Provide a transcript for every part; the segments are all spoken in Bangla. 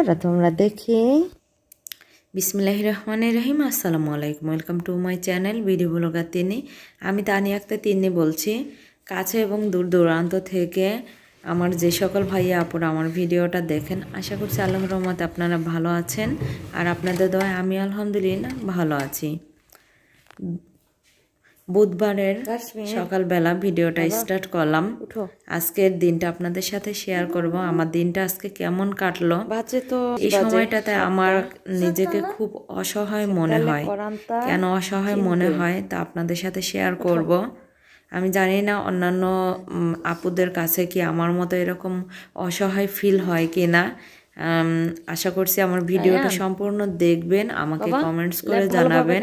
পারো তোমরা দেখি বিসমিল্লাহ রহমান রহিম আসসালামু আলাইকুম welcome to my channel video blogger তিনি আমি তানি একটা তিনি বলছি কাছে এবং দূর দূরান্ত থেকে আমার যে সকল ভাইয়া আপুরা আমার ভিডিওটা দেখেন আশা করছি আল্লাহ রহমত আপনারা ভালো আছেন আর আপনাদের দয়া আমি আলহামদুলিল্লাহ ভালো আছি বুধবারের সকালবেলা ভিডিওটা স্টার্ট করলাম আজকের দিনটা আপনাদের সাথে শেয়ার করব আমার দিনটা আজকে কেমন কাটলো এই সময়টাতে আমার নিজেকে খুব অসহায় মনে হয় কেন অসহায় মনে হয় তা আপনাদের সাথে শেয়ার করব আমি জানি না অন্যান্য আপুদের কাছে কি আমার মতো এরকম অসহায় ফিল হয় কি না আশা করছি আমার ভিডিওটা সম্পূর্ণ দেখবেন আমাকে কমেন্টস করে জানাবেন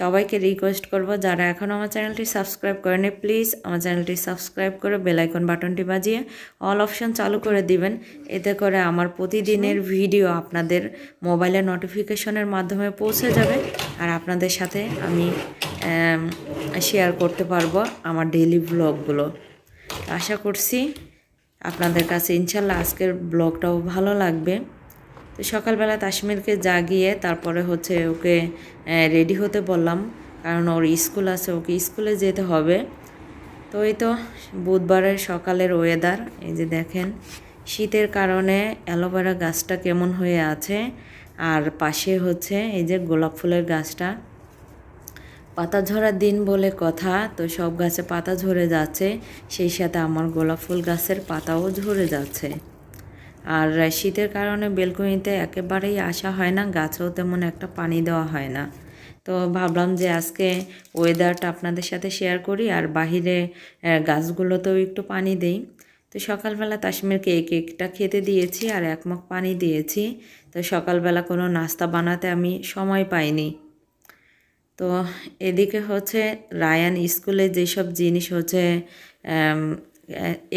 সবাইকে রিকোয়েস্ট করব যারা এখনও আমার চ্যানেলটি সাবস্ক্রাইব করেনি প্লিজ আমার চ্যানেলটি সাবস্ক্রাইব করে বেলাইকন বাটনটি বাজিয়ে অল অপশান চালু করে দিবেন এতে করে আমার প্রতিদিনের ভিডিও আপনাদের মোবাইলে নোটিফিকেশনের মাধ্যমে পৌঁছে যাবে আর আপনাদের সাথে আমি শেয়ার করতে পারবো আমার ডেইলি ব্লগগুলো আশা করছি আপনাদের কাছে ইনশাল্লাহ আজকের ব্লগটাও ভালো লাগবে তো সকালবেলা তাসমিরকে জাগিয়ে তারপরে হচ্ছে ওকে রেডি হতে বললাম কারণ ওর স্কুল আছে ওকে স্কুলে যেতে হবে তো এই তো বুধবারের সকালের ওয়েদার এই যে দেখেন শীতের কারণে অ্যালোভেরা গাছটা কেমন হয়ে আছে আর পাশে হচ্ছে এই যে গোলাপ ফুলের গাছটা পাতা ঝরার দিন বলে কথা তো সব গাছে পাতা ঝরে যাচ্ছে সেই সাথে আমার গোলাপ ফুল গাছের পাতাও ঝরে যাচ্ছে আর শীতের কারণে বেলকনিতে একেবারেই আসা হয় না গাছেও তেমন একটা পানি দেওয়া হয় না তো ভাবলাম যে আজকে ওয়েদারটা আপনাদের সাথে শেয়ার করি আর বাহিরে গাছগুলোতেও একটু পানি দেই তো সকালবেলা তাসমিরকে এক কেকটা খেতে দিয়েছি আর একমক পানি দিয়েছি তো সকালবেলা কোনো নাস্তা বানাতে আমি সময় পাইনি তো এদিকে হচ্ছে রায়ান স্কুলে যেসব জিনিস হচ্ছে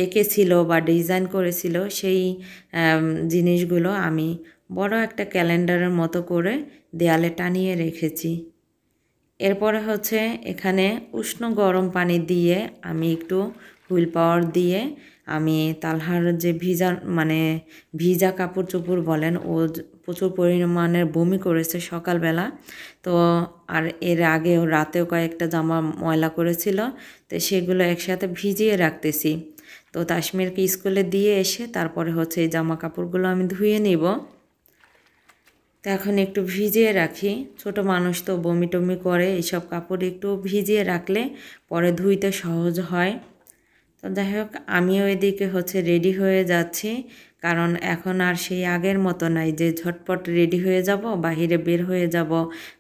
এঁকেছিল বা ডিজাইন করেছিল সেই জিনিসগুলো আমি বড় একটা ক্যালেন্ডারের মতো করে দেয়ালে টানিয়ে রেখেছি এরপরে হচ্ছে এখানে উষ্ণ গরম পানি দিয়ে আমি একটু হুইল পাওয়ার দিয়ে আমি তালহার যে ভিজা মানে ভিজা কাপড় চোপড় বলেন ও প্রচুর পরিমাণের বমি করেছে সকালবেলা তো আর এর আগেও রাতেও কয়েকটা জামা ময়লা করেছিল তো সেগুলো একসাথে ভিজিয়ে রাখতেছি তো তাশ্মীরকে স্কুলে দিয়ে এসে তারপরে হচ্ছে এই জামা কাপড়গুলো আমি ধুয়ে নিব তো এখন একটু ভিজিয়ে রাখি ছোট মানুষ তো বমি টমি করে এইসব কাপড় একটু ভিজিয়ে রাখলে পরে ধুইতে সহজ হয় তো যাই হোক আমিও এদিকে হচ্ছে রেডি হয়ে যাচ্ছি কারণ এখন আর সেই আগের মতো নাই যে ঝটপট রেডি হয়ে যাব বাহিরে বের হয়ে যাব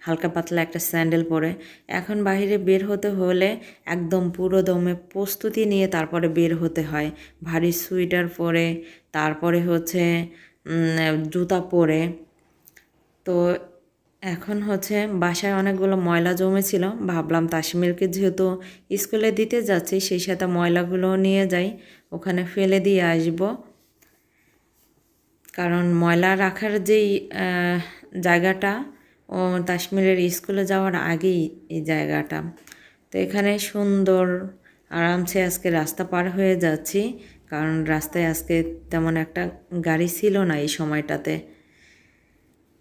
হালকা পাতলা একটা স্যান্ডেল পরে এখন বাহিরে বের হতে হলে একদম পুরো দমে প্রস্তুতি নিয়ে তারপরে বের হতে হয় ভারী সোয়েটার পরে তারপরে হচ্ছে জুতা পরে তো এখন হচ্ছে বাসায় অনেকগুলো ময়লা জমেছিল ভাবলাম তাসমিরকে যেহেতু স্কুলে দিতে যাচ্ছি সেই সাথে ময়লাগুলো নিয়ে যাই ওখানে ফেলে দিয়ে আসবো কারণ ময়লা রাখার যেই জায়গাটা ও কাশ্মীরের স্কুলে যাওয়ার আগেই এই জায়গাটা তো এখানে সুন্দর আরামসে আজকে রাস্তা পার হয়ে যাচ্ছি কারণ রাস্তায় আজকে তেমন একটা গাড়ি ছিল না এই সময়টাতে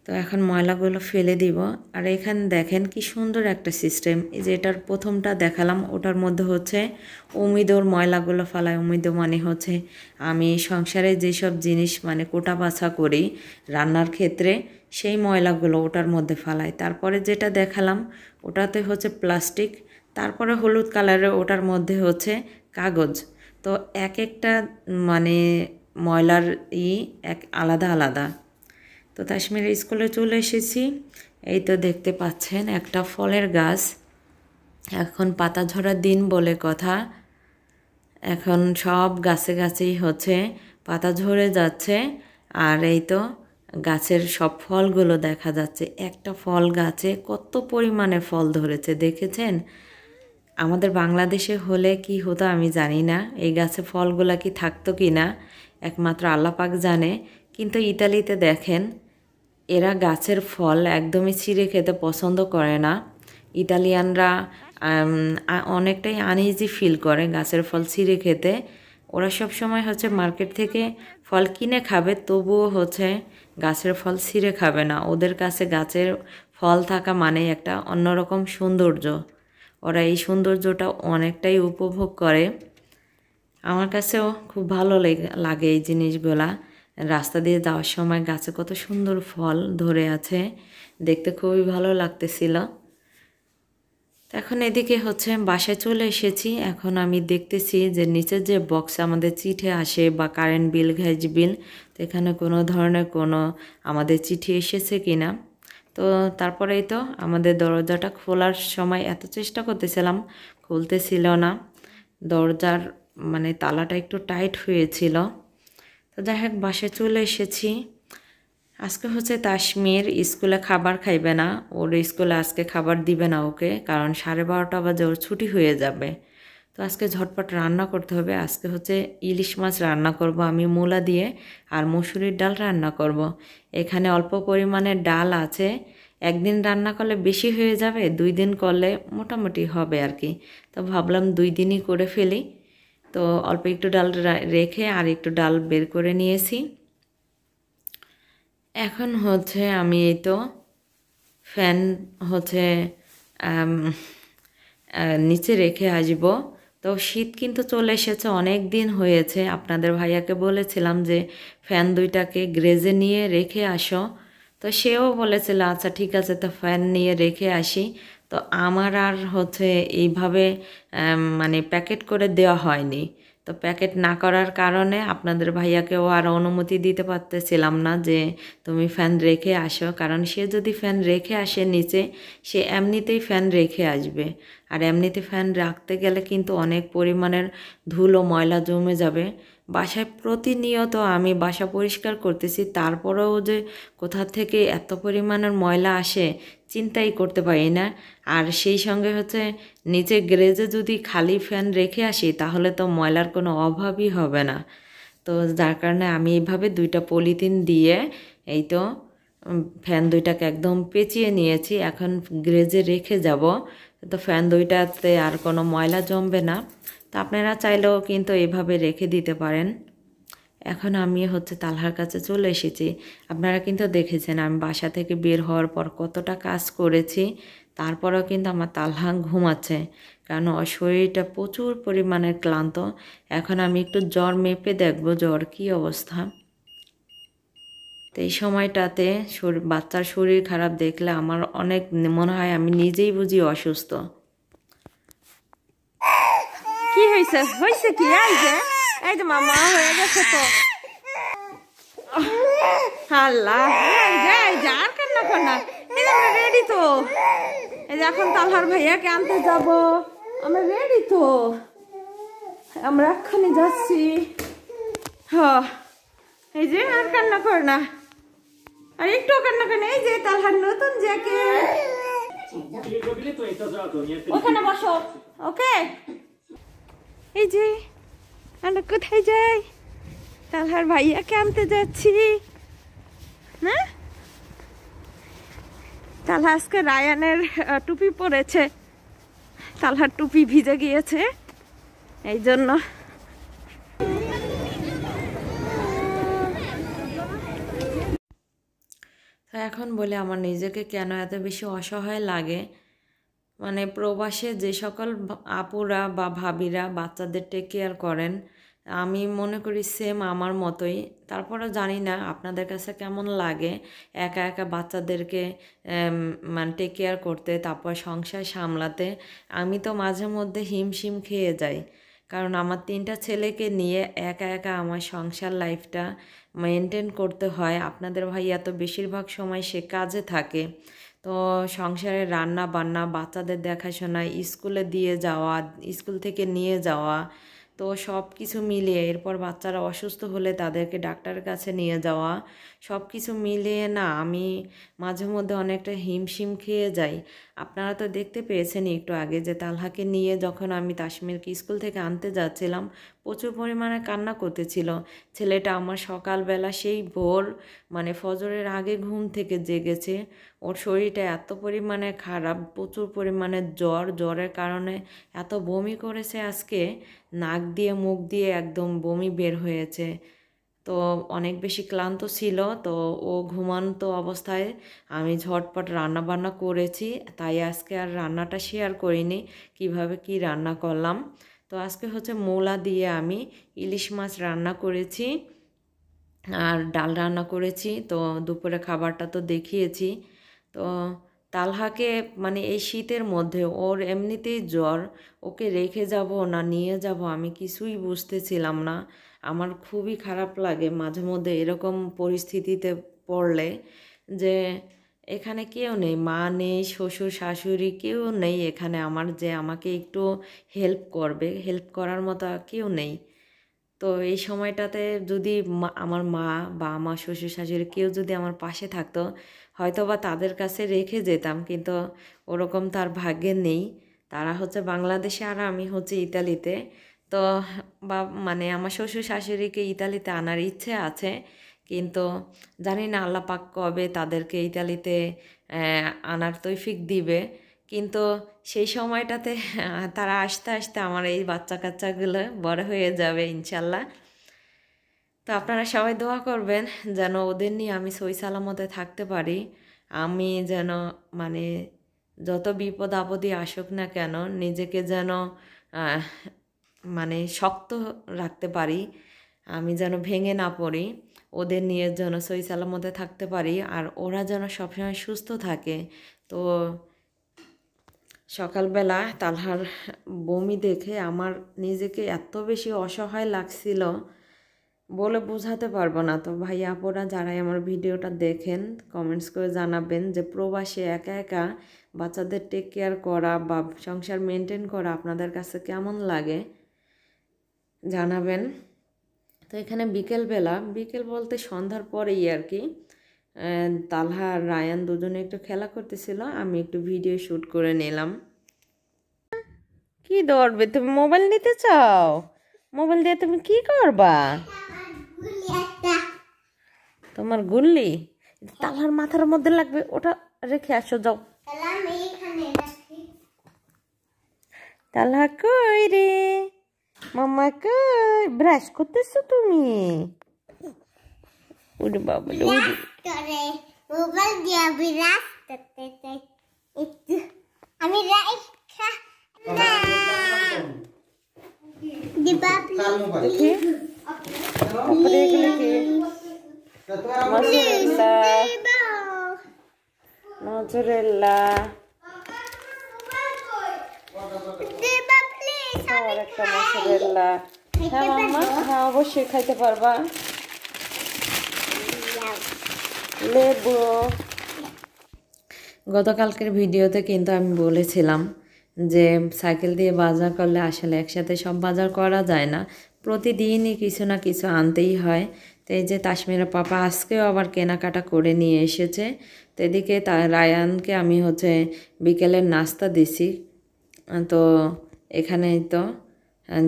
তো এখন ময়লাগুলো ফেলে দিব আর এখানে দেখেন কি সুন্দর একটা সিস্টেম এই যে এটার প্রথমটা দেখালাম ওটার মধ্যে হচ্ছে উমিদোর ময়লাগুলো ফালায় উমিদো মানে হচ্ছে আমি সংসারে যেসব জিনিস মানে কোটা বাছা করি রান্নার ক্ষেত্রে সেই ময়লাগুলো ওটার মধ্যে ফালায় তারপরে যেটা দেখালাম ওটাতে হচ্ছে প্লাস্টিক তারপরে হলুদ কালারের ওটার মধ্যে হচ্ছে কাগজ তো এক একটা মানে ময়লার ই এক আলাদা আলাদা তো কাশ্মীর স্কুলে চলে এসেছি এই তো দেখতে পাচ্ছেন একটা ফলের গাছ এখন পাতা ঝরার দিন বলে কথা এখন সব গাছে গাছেই হচ্ছে পাতা ঝরে যাচ্ছে আর এই তো গাছের সব ফলগুলো দেখা যাচ্ছে একটা ফল গাছে কত পরিমাণে ফল ধরেছে দেখেছেন আমাদের বাংলাদেশে হলে কি হতো আমি জানি না এই গাছে ফলগুলা কি থাকতো কি না একমাত্র আল্লাপাক জানে কিন্তু ইতালিতে দেখেন এরা গাছের ফল একদমই ছিঁড়ে খেতে পছন্দ করে না ইতালিয়ানরা অনেকটাই আনইজি ফিল করে গাছের ফল ছিঁড়ে খেতে ওরা সব সময় হচ্ছে মার্কেট থেকে ফল কিনে খাবে তবুও হচ্ছে গাছের ফল ছিঁড়ে খাবে না ওদের কাছে গাছের ফল থাকা মানে একটা অন্যরকম সৌন্দর্য ওরা এই সৌন্দর্যটা অনেকটাই উপভোগ করে আমার কাছেও খুব ভালো লাগে এই জিনিসগুলা রাস্তা দিয়ে যাওয়ার সময় গাছে কত সুন্দর ফল ধরে আছে দেখতে খুবই ভালো লাগতেছিল এখন এদিকে হচ্ছে বাসায় চলে এসেছি এখন আমি দেখতেছি যে নিচের যে বক্স আমাদের চিঠে আসে বা কারেন্ট বিল গ্যাস বিল তো এখানে কোনো ধরনের কোনো আমাদের চিঠি এসেছে কি না তো তারপরেই তো আমাদের দরজাটা খোলার সময় এত চেষ্টা করতেছিলাম খুলতেছিল না দরজার মানে তালাটা একটু টাইট হয়েছিল তো যাই হোক বাসায় চলে এসেছি আজকে হচ্ছে তাসমির স্কুলে খাবার খাইবে না ওর স্কুলে আজকে খাবার দিবে না ওকে কারণ সাড়ে বারোটা বাজে ওর ছুটি হয়ে যাবে তো আজকে ঝটপট রান্না করতে হবে আজকে হচ্ছে ইলিশ মাছ রান্না করব আমি মূলা দিয়ে আর মসুরির ডাল রান্না করব। এখানে অল্প পরিমাণে ডাল আছে একদিন রান্না করলে বেশি হয়ে যাবে দুই দিন করলে মোটামুটি হবে আর কি তো ভাবলাম দুই দিনই করে ফেলি তো অল্প একটু ডাল রেখে আর একটু ডাল বের করে নিয়েছি এখন হচ্ছে আমি এই তো ফ্যান হচ্ছে নিচে রেখে আসব তো শীত কিন্তু চলে এসেছে অনেক দিন হয়েছে আপনাদের ভাইয়াকে বলেছিলাম যে ফ্যান দুইটাকে গ্রেজে নিয়ে রেখে আসো তো সেও বলেছিল আচ্ছা ঠিক আছে তো ফ্যান নিয়ে রেখে আসি তো আমার আর হচ্ছে এইভাবে মানে প্যাকেট করে দেওয়া হয়নি তো প্যাকেট না করার কারণে আপনাদের ভাইয়াকেও আর অনুমতি দিতে পারতেছিলাম না যে তুমি ফ্যান রেখে আসো কারণ সে যদি ফ্যান রেখে আসে নিচে সে এমনিতেই ফ্যান রেখে আসবে আর এমনিতে ফ্যান রাখতে গেলে কিন্তু অনেক পরিমাণের ধুলো ময়লা জমে যাবে বাসায় প্রতিনিয়ত আমি বাসা পরিষ্কার করতেছি তারপরেও যে কোথা থেকে এত পরিমাণের ময়লা আসে চিন্তাই করতে পারি না আর সেই সঙ্গে হচ্ছে নিচে গ্রেজে যদি খালি ফ্যান রেখে আসি তাহলে তো ময়লার কোনো অভাবই হবে না তো যার কারণে আমি এইভাবে দুইটা পলিথিন দিয়ে এই তো ফ্যান দুইটাকে একদম পেঁচিয়ে নিয়েছি এখন গ্রেজে রেখে যাব তো ফ্যান দুইটাতে আর কোনো ময়লা জমবে না তা আপনারা চাইলেও কিন্তু এভাবে রেখে দিতে পারেন এখন আমি হচ্ছে তালহার কাছে চলে এসেছি আপনারা কিন্তু দেখেছেন আমি বাসা থেকে বের হওয়ার পর কতটা কাজ করেছি তারপরেও কিন্তু আমার তালহা ঘুমাচ্ছে কারণ শরীরটা প্রচুর পরিমাণে ক্লান্ত এখন আমি একটু জ্বর মেপে দেখব জ্বর কি অবস্থা তো এই সময়টাতে বাচ্চার শরীর খারাপ দেখলে আমার অনেক মনে হয় আমি নিজেই বুঝি অসুস্থ হয়েছে হয়েছে কি এই যে এই তো মামা হয়ে গেছে তো আল্লাহ যাই যা আর কান্না কান্না এই রেডি তো এই যে এখন তালহার ভাইয়াকে আনতে যাব আমরা রেডি তো আমরা এক্ষুনি যাচ্ছি হ এই যে আর কর না আর একটু কান্না কান্না এই যে তালহার নতুন জ্যাকেট ওখানে বসো ওকে এই যে আমরা কোথায় যাই তালহার ভাইয়াকে আনতে যাচ্ছি না তালহা আজকে রায়ানের টুপি পরেছে তালহার টুপি ভিজে গিয়েছে এই জন্য এখন বলে আমার নিজেকে কেন এত বেশি অসহায় লাগে মানে প্রবাসে যে সকল আপুরা বা ভাবিরা বাচ্চাদের টেক কেয়ার করেন আমি মনে করি সেম আমার মতোই তারপরে জানি না আপনাদের কাছে কেমন লাগে একা একা বাচ্চাদেরকে মানে টেক কেয়ার করতে তারপর সংসার সামলাতে আমি তো মাঝে মধ্যে হিমশিম খেয়ে যাই কারণ আমার তিনটা ছেলেকে নিয়ে একা একা আমার সংসার লাইফটা মেনটেন করতে হয় আপনাদের ভাইয়া তো বেশিরভাগ সময় সে কাজে থাকে তো সংসারের রান্না বান্না বাচ্চাদের দেখাশোনা স্কুলে দিয়ে যাওয়া স্কুল থেকে নিয়ে যাওয়া তো সব কিছু মিলিয়ে এরপর বাচ্চারা অসুস্থ হলে তাদেরকে ডাক্তারের কাছে নিয়ে যাওয়া সব কিছু মিলিয়ে না আমি মাঝে মধ্যে অনেকটা হিমশিম খেয়ে যাই আপনারা তো দেখতে পেয়েছেন একটু আগে যে তালহাকে নিয়ে যখন আমি তাসমিরকে স্কুল থেকে আনতে যাচ্ছিলাম প্রচুর পরিমাণে কান্না করতেছিল ছেলেটা আমার সকালবেলা সেই ভোর মানে ফজরের আগে ঘুম থেকে জেগেছে ওর শরীরটা এত পরিমাণে খারাপ প্রচুর পরিমাণে জ্বর জ্বরের কারণে এত বমি করেছে আজকে নাক দিয়ে মুখ দিয়ে একদম বমি বের হয়েছে তো অনেক বেশি ক্লান্ত ছিল তো ও ঘুমান্ত অবস্থায় আমি ঝটপট রান্না বান্না করেছি তাই আজকে আর রান্নাটা শেয়ার করিনি কিভাবে কি রান্না করলাম তো আজকে হচ্ছে মোলা দিয়ে আমি ইলিশ মাছ রান্না করেছি আর ডাল রান্না করেছি তো দুপুরে খাবারটা তো দেখিয়েছি তো তালহাকে মানে এই শীতের মধ্যে ওর এমনিতেই জ্বর ওকে রেখে যাব না নিয়ে যাব আমি কিছুই বুঝতেছিলাম না আমার খুবই খারাপ লাগে মাঝে মধ্যে এরকম পরিস্থিতিতে পড়লে যে এখানে কেউ নেই মা নেই শ্বশুর শাশুড়ি কেউ নেই এখানে আমার যে আমাকে একটু হেল্প করবে হেল্প করার মতো কেউ নেই তো এই সময়টাতে যদি আমার মা বা আমার শ্বশুর শাশুড়ি কেউ যদি আমার পাশে থাকতো হয়তো বা তাদের কাছে রেখে যেতাম কিন্তু ওরকম তার ভাগ্যে নেই তারা হচ্ছে বাংলাদেশে আর আমি হচ্ছে ইতালিতে তো বা মানে আমার শ্বশুর শাশুড়িকে ইতালিতে আনার ইচ্ছে আছে কিন্তু জানি না আল্লাপাক কবে তাদেরকে ইতালিতে আনার তৈফিক দিবে কিন্তু সেই সময়টাতে তারা আসতে আসতে আমার এই বাচ্চা কাচ্চাগুলো বড় হয়ে যাবে ইনশাল্লাহ তো আপনারা সবাই দোয়া করবেন যেন ওদের নিয়ে আমি সই সালামতে থাকতে পারি আমি যেন মানে যত বিপদ আপদই আসুক না কেন নিজেকে যেন মানে শক্ত রাখতে পারি আমি যেন ভেঙে না পড়ি ওদের নিয়ে যেন সই সালামতে থাকতে পারি আর ওরা যেন সবসময় সুস্থ থাকে তো সকালবেলা তালহার বমি দেখে আমার নিজেকে এত বেশি অসহায় লাগছিল বলে বোঝাতে পারবো না তো ভাই আপোরা যারাই আমার ভিডিওটা দেখেন কমেন্টস করে জানাবেন যে প্রবাসে একা একা বাচ্চাদের টেক কেয়ার করা বা সংসার মেনটেন করা আপনাদের কাছে কেমন লাগে জানাবেন তো এখানে বিকেলবেলা বিকেল বলতে সন্ধ্যার পরেই আর কি তালহা আর রায়ান দুজনে একটু খেলা করতেছিল আমি একটু ভিডিও শ্যুট করে নিলাম কি দৌড়বে তুমি মোবাইল নিতে চাও মোবাইল দিয়ে তুমি কি করবা তোমার গুল্লি তালহার মাথার মধ্যে লাগবে ওটা রেখে আসো যাও তালহা কই রে Mamãe, quer... Bra, escuta isso também. Olha, babá, olha. Olha, olha. Olha, olha. A minha irmã. Olha. De babá. Tá no barco. Olha, olha. Olha, olha. Mozzarella. Mozzarella. Mozzarella. আর একটা হ্যাঁ হ্যাঁ অবশ্যই খাইতে পারবা লেবু গতকালকের ভিডিওতে কিন্তু আমি বলেছিলাম যে সাইকেল দিয়ে বাজার করলে আসলে একসাথে সব বাজার করা যায় না প্রতিদিনই কিছু না কিছু আনতেই হয় তো এই যে তাসমিরা পাপা আজকেও আবার কেনাকাটা করে নিয়ে এসেছে তো এদিকে তা রায়ানকে আমি হচ্ছে বিকেলের নাস্তা দিছি তো এখানে তো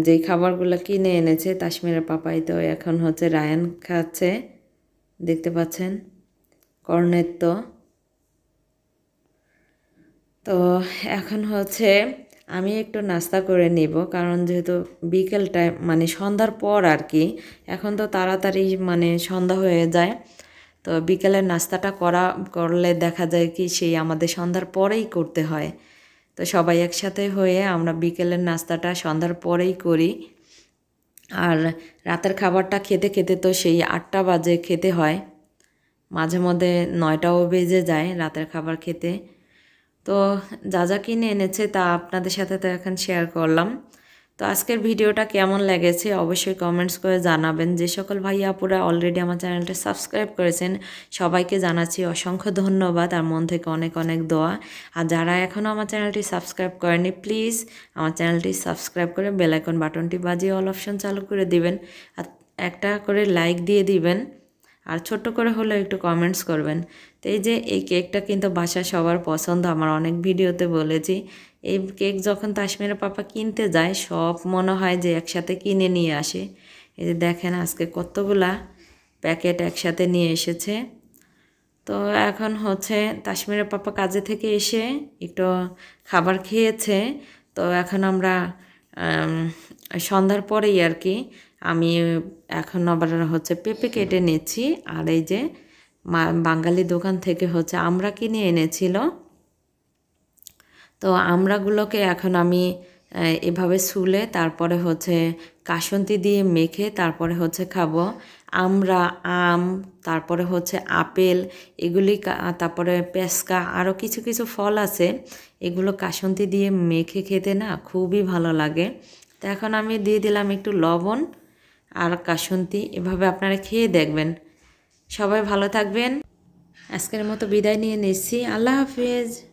যেই খাবারগুলো কিনে এনেছে তাসমিরা পাপাই তো এখন হচ্ছে রায়ান খাচ্ছে দেখতে পাচ্ছেন কর্ণের তো তো এখন হচ্ছে আমি একটু নাস্তা করে নিব কারণ যেহেতু বিকেল টাইম মানে সন্ধ্যার পর আর কি এখন তো তাড়াতাড়ি মানে সন্ধ্যা হয়ে যায় তো বিকেলের নাস্তাটা করা করলে দেখা যায় কি সেই আমাদের সন্ধ্যার পরেই করতে হয় তো সবাই একসাথে হয়ে আমরা বিকেলের নাস্তাটা সন্ধ্যার পরেই করি আর রাতের খাবারটা খেতে খেতে তো সেই আটটা বাজে খেতে হয় মাঝে মধ্যে নয়টাও বেজে যায় রাতের খাবার খেতে তো যা যা কিনে এনেছে তা আপনাদের সাথে তো এখন শেয়ার করলাম তো আজকের ভিডিওটা কেমন লেগেছে অবশ্যই কমেন্টস করে জানাবেন যে সকল ভাই আপুরা অলরেডি আমার চ্যানেলটা সাবস্ক্রাইব করেছেন সবাইকে জানাচ্ছি অসংখ্য ধন্যবাদ আর মন থেকে অনেক অনেক দোয়া আর যারা এখনও আমার চ্যানেলটি সাবস্ক্রাইব করেনি প্লিজ আমার চ্যানেলটি সাবস্ক্রাইব করে বেলাইকন বাটনটি বাজিয়ে অল অপশন চালু করে দিবেন আর একটা করে লাইক দিয়ে দিবেন আর ছোট্ট করে হলেও একটু কমেন্টস করবেন তো এই যে এই কেকটা কিন্তু বাসা সবার পছন্দ আমার অনেক ভিডিওতে বলেছি এই কেক যখন তাসমিরা পাপা কিনতে যায় সব মনে হয় যে একসাথে কিনে নিয়ে আসে এই যে দেখেন আজকে কতগুলা প্যাকেট একসাথে নিয়ে এসেছে তো এখন হচ্ছে তাসমিরা পাপা কাজে থেকে এসে একটু খাবার খেয়েছে তো এখন আমরা সন্ধ্যার পরেই আর কি আমি এখন আবার হচ্ছে পেঁপে কেটে নিচ্ছি আর এই যে বাঙালি দোকান থেকে হচ্ছে আমরা কিনে এনেছিল তো আমরাগুলোকে এখন আমি এভাবে শুলে তারপরে হচ্ছে কাসন্তি দিয়ে মেখে তারপরে হচ্ছে খাব আমরা আম তারপরে হচ্ছে আপেল এগুলি তারপরে পেস্কা আরও কিছু কিছু ফল আছে এগুলো কাসন্তি দিয়ে মেখে খেতে না খুবই ভালো লাগে তো এখন আমি দিয়ে দিলাম একটু লবণ আর কাসন্তি এভাবে আপনারা খেয়ে দেখবেন সবাই ভালো থাকবেন আজকের মতো বিদায় নিয়ে নিচ্ছি আল্লাহ হাফিজ